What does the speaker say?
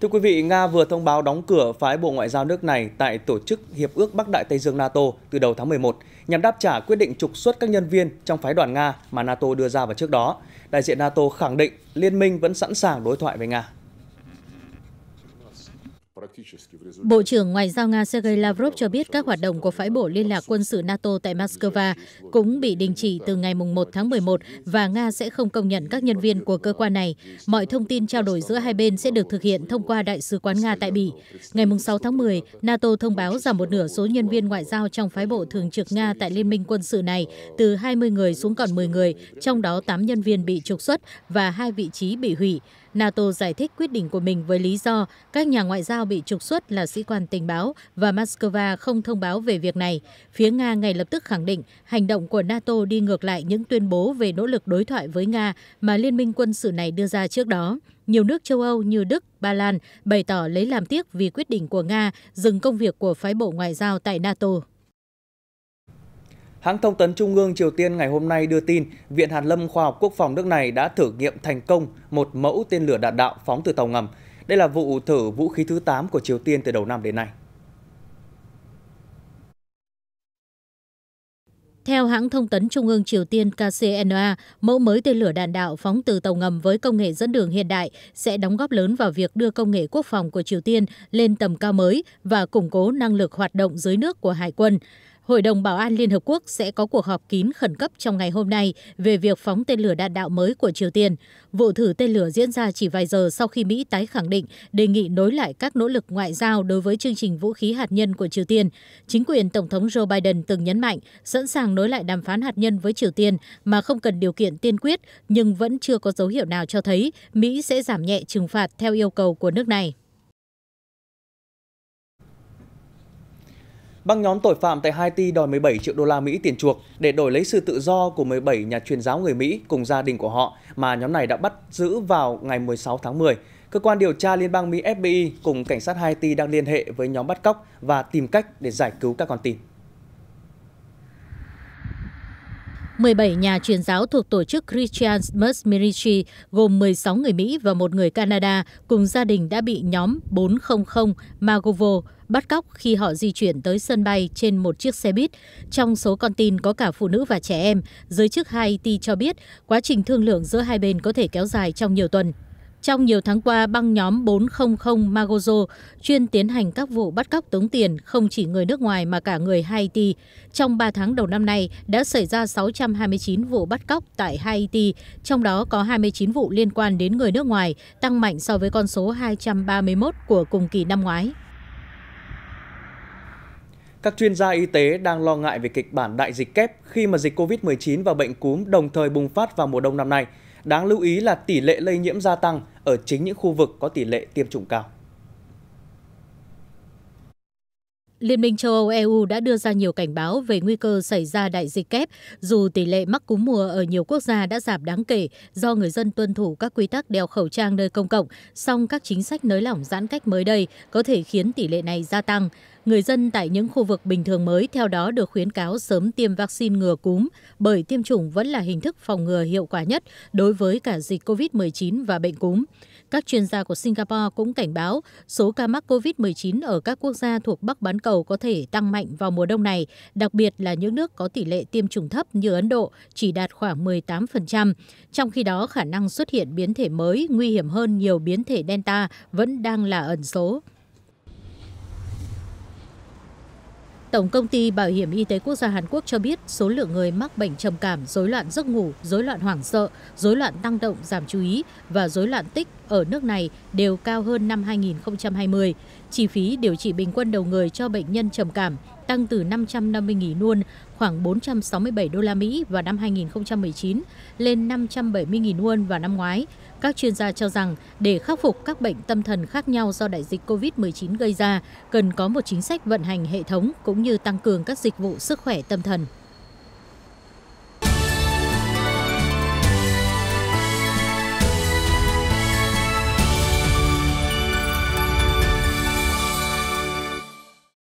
Thưa quý vị, Nga vừa thông báo đóng cửa phái Bộ Ngoại giao nước này tại Tổ chức Hiệp ước Bắc Đại Tây Dương NATO từ đầu tháng 11 nhằm đáp trả quyết định trục xuất các nhân viên trong phái đoàn Nga mà NATO đưa ra vào trước đó. Đại diện NATO khẳng định liên minh vẫn sẵn sàng đối thoại với Nga. Bộ trưởng Ngoại giao Nga Sergei Lavrov cho biết các hoạt động của phái bộ liên lạc quân sự NATO tại Moscow cũng bị đình chỉ từ ngày 1 tháng 11 và Nga sẽ không công nhận các nhân viên của cơ quan này. Mọi thông tin trao đổi giữa hai bên sẽ được thực hiện thông qua Đại sứ quán Nga tại Bỉ. Ngày 6 tháng 10, NATO thông báo giảm một nửa số nhân viên ngoại giao trong phái bộ thường trực Nga tại Liên minh quân sự này từ 20 người xuống còn 10 người, trong đó 8 nhân viên bị trục xuất và hai vị trí bị hủy nato giải thích quyết định của mình với lý do các nhà ngoại giao bị trục xuất là sĩ quan tình báo và moscow không thông báo về việc này phía nga ngay lập tức khẳng định hành động của nato đi ngược lại những tuyên bố về nỗ lực đối thoại với nga mà liên minh quân sự này đưa ra trước đó nhiều nước châu Âu như Đức, Ba Lan bày tỏ lấy làm tiếc vì quyết định của Nga dừng công việc của phái bộ ngoại giao tại NATO. Hãng thông tấn Trung ương Triều Tiên ngày hôm nay đưa tin Viện Hàn lâm Khoa học Quốc phòng nước này đã thử nghiệm thành công một mẫu tên lửa đạn đạo phóng từ tàu ngầm. Đây là vụ thử vũ khí thứ 8 của Triều Tiên từ đầu năm đến nay. Theo hãng thông tấn Trung ương Triều Tiên KCNA, mẫu mới tên lửa đạn đạo phóng từ tàu ngầm với công nghệ dẫn đường hiện đại sẽ đóng góp lớn vào việc đưa công nghệ quốc phòng của Triều Tiên lên tầm cao mới và củng cố năng lực hoạt động dưới nước của hải quân. Hội đồng Bảo an Liên Hợp Quốc sẽ có cuộc họp kín khẩn cấp trong ngày hôm nay về việc phóng tên lửa đạn đạo mới của Triều Tiên. Vụ thử tên lửa diễn ra chỉ vài giờ sau khi Mỹ tái khẳng định đề nghị nối lại các nỗ lực ngoại giao đối với chương trình vũ khí hạt nhân của Triều Tiên. Chính quyền Tổng thống Joe Biden từng nhấn mạnh sẵn sàng nối lại đàm phán hạt nhân với Triều Tiên mà không cần điều kiện tiên quyết, nhưng vẫn chưa có dấu hiệu nào cho thấy Mỹ sẽ giảm nhẹ trừng phạt theo yêu cầu của nước này. Băng nhóm tội phạm tại Haiti đòi 17 triệu đô la Mỹ tiền chuộc để đổi lấy sự tự do của 17 nhà truyền giáo người Mỹ cùng gia đình của họ mà nhóm này đã bắt giữ vào ngày 16 tháng 10. Cơ quan điều tra Liên bang Mỹ FBI cùng cảnh sát Haiti đang liên hệ với nhóm bắt cóc và tìm cách để giải cứu các con tin. 17 nhà truyền giáo thuộc tổ chức Christian Mercy Ministry gồm 16 người Mỹ và một người Canada cùng gia đình đã bị nhóm 400 Magovo bắt cóc khi họ di chuyển tới sân bay trên một chiếc xe buýt. Trong số con tin có cả phụ nữ và trẻ em, giới chức Haiti cho biết quá trình thương lượng giữa hai bên có thể kéo dài trong nhiều tuần. Trong nhiều tháng qua, băng nhóm 400 Magozo chuyên tiến hành các vụ bắt cóc tống tiền không chỉ người nước ngoài mà cả người Haiti. Trong 3 tháng đầu năm nay đã xảy ra 629 vụ bắt cóc tại Haiti, trong đó có 29 vụ liên quan đến người nước ngoài, tăng mạnh so với con số 231 của cùng kỳ năm ngoái. Các chuyên gia y tế đang lo ngại về kịch bản đại dịch kép khi mà dịch COVID-19 và bệnh cúm đồng thời bùng phát vào mùa đông năm nay. Đáng lưu ý là tỷ lệ lây nhiễm gia tăng – ở chính những khu vực có tỷ lệ tiêm chủng cao. Liên minh châu Âu EU đã đưa ra nhiều cảnh báo về nguy cơ xảy ra đại dịch kép, dù tỷ lệ mắc cúm mùa ở nhiều quốc gia đã giảm đáng kể do người dân tuân thủ các quy tắc đeo khẩu trang nơi công cộng, song các chính sách nới lỏng giãn cách mới đây có thể khiến tỷ lệ này gia tăng người dân tại những khu vực bình thường mới theo đó được khuyến cáo sớm tiêm vaccine ngừa cúm bởi tiêm chủng vẫn là hình thức phòng ngừa hiệu quả nhất đối với cả dịch COVID-19 và bệnh cúm. Các chuyên gia của Singapore cũng cảnh báo số ca mắc COVID-19 ở các quốc gia thuộc Bắc bán cầu có thể tăng mạnh vào mùa đông này, đặc biệt là những nước có tỷ lệ tiêm chủng thấp như Ấn Độ chỉ đạt khoảng 18%. Trong khi đó, khả năng xuất hiện biến thể mới nguy hiểm hơn nhiều biến thể Delta vẫn đang là ẩn số. Tổng công ty Bảo hiểm Y tế Quốc gia Hàn Quốc cho biết số lượng người mắc bệnh trầm cảm, rối loạn giấc ngủ, rối loạn hoảng sợ, rối loạn tăng động giảm chú ý và rối loạn tích ở nước này đều cao hơn năm 2020. Chi phí điều trị bình quân đầu người cho bệnh nhân trầm cảm tăng từ 550.000 won, khoảng 467 đô la Mỹ vào năm 2019 lên 570.000 won vào năm ngoái. Các chuyên gia cho rằng để khắc phục các bệnh tâm thần khác nhau do đại dịch COVID-19 gây ra, cần có một chính sách vận hành hệ thống cũng như tăng cường các dịch vụ sức khỏe tâm thần.